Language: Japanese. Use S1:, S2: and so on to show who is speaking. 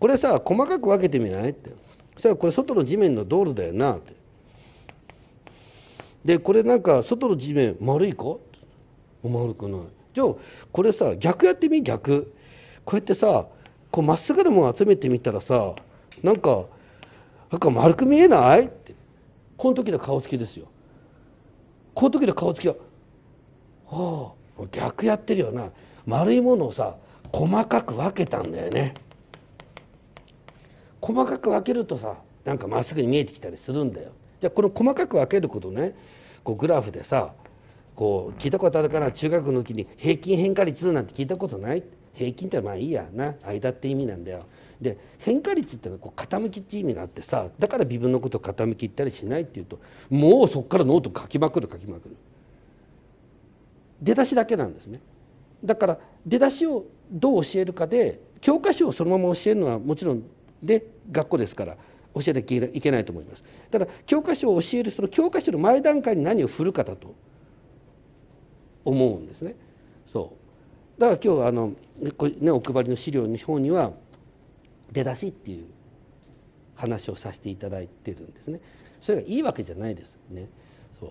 S1: これさ細かく分けてみないってそしたらこれ外の地面の道路だよなってでこれなんか外の地面丸いか丸くないじゃあこれさ逆やってみ逆こうやってさこうまっすぐなもの集めてみたらさなんかなんか丸く見えないってこの時の顔つきですよこの時の顔つきははあ逆やってるよな丸いものをさ細かく分けたんだよね。細かく分けるとさなんかまっすぐに見えてきたりするんだよじゃあこの細かく分けることねこうグラフでさこう聞いたことあるから中学の時に平均変化率なんて聞いたことない平均ってまあいいやな間って意味なんだよで変化率ってのはこう傾きって意味があってさだから微分のことを傾きったりしないっていうともうそこからノート書きまくる書きまくる出だしだけなんですねだから出だしをどう教えるかで教科書をそのまま教えるのはもちろんで学校ですから教えなきゃいけないと思いますただ教科書を教えるその教科書の前段階に何を振るかだと思うんですねそうだから今日あの、ね、お配りの資料の方には出だしっていう話をさせていただいてるんですねそれがいいわけじゃないですねそう